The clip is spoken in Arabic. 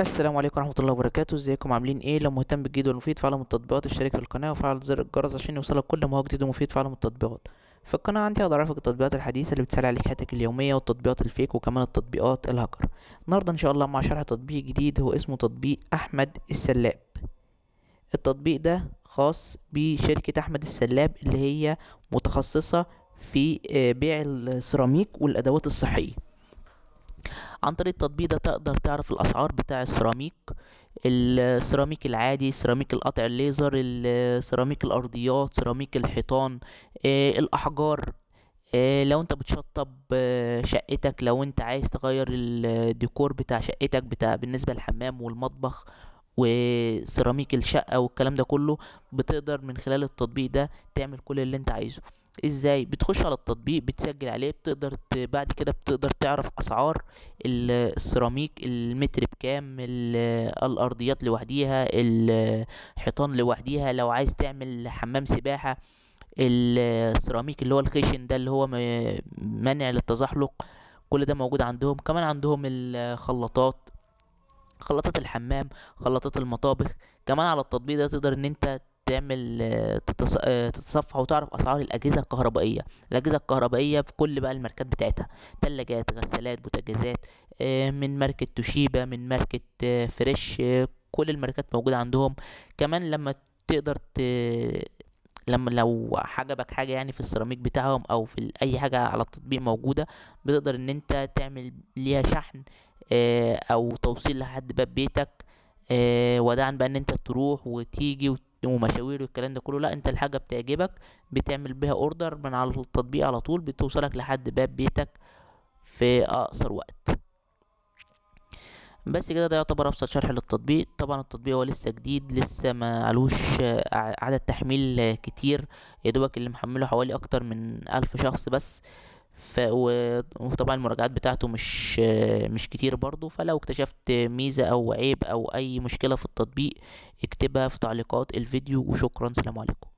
السلام عليكم ورحمه الله وبركاته ازيكم عاملين ايه لو مهتم بالجديد والمفيد في من التطبيقات اشترك في القناه وفعل زر الجرس عشان يوصلك كل ما هو جديد ومفيد في من التطبيقات في القناه عندي هقدر اعرفك التطبيقات الحديثه اللي بتسهل عليك حياتك اليوميه والتطبيقات الفيك وكمان التطبيقات الهاكر النهارده ان شاء الله مع شرح تطبيق جديد هو اسمه تطبيق احمد السلاب التطبيق ده خاص بشركه احمد السلاب اللي هي متخصصه في آه، بيع السيراميك والادوات الصحيه عن طريق التطبيق ده تقدر تعرف الأسعار بتاع السيراميك السيراميك العادي سيراميك القطع الليزر سيراميك الأرضيات سيراميك الحيطان آه، الأحجار آه، لو انت بتشطب آه، شقتك لو انت عايز تغير الديكور بتاع شقتك بتاع بالنسبة للحمام والمطبخ وسيراميك الشقه والكلام ده كله بتقدر من خلال التطبيق ده تعمل كل اللي انت عايزه ازاي بتخش على التطبيق بتسجل عليه بتقدر ت... بعد كده بتقدر تعرف اسعار السيراميك المتر بكام الارضيات لوحديها الحيطان لوحديها لو عايز تعمل حمام سباحه السيراميك اللي هو الخشن ده اللي هو منع للتزحلق كل ده موجود عندهم كمان عندهم الخلاطات خلاطات الحمام خلاطات المطابخ كمان على التطبيق ده تقدر ان انت تعمل آه، آه، تتصفح وتعرف اسعار الاجهزه الكهربائيه الاجهزه الكهربائيه في كل بقى الماركات بتاعتها تلاجات غسالات بوتاجازات آه، من ماركه توشيبا من ماركه فريش كل الماركات موجوده عندهم كمان لما تقدر ت... لما لو عجبك حاجه يعني في السيراميك بتاعهم او في اي حاجه على التطبيق موجوده بتقدر ان انت تعمل ليها شحن آه، او توصيل لحد باب بيتك آه، وداعا بقى ان انت تروح وتيجي ومشاوير والكلام ده كله لا انت الحاجه بتعجبك بتعمل بيها اوردر من على التطبيق على طول بتوصلك لحد باب بيتك في اقصر وقت بس كده ده يعتبر ابسط شرح للتطبيق طبعا التطبيق هو لسه جديد لسه ما علوش عدد تحميل كتير يا دوبك اللي محمله حوالي اكتر من الف شخص بس ف و- وطبعا المراجعات بتاعته مش مش كتير برضو فلو اكتشفت ميزة أو عيب أو أي مشكلة في التطبيق اكتبها في تعليقات الفيديو وشكرا سلام عليكم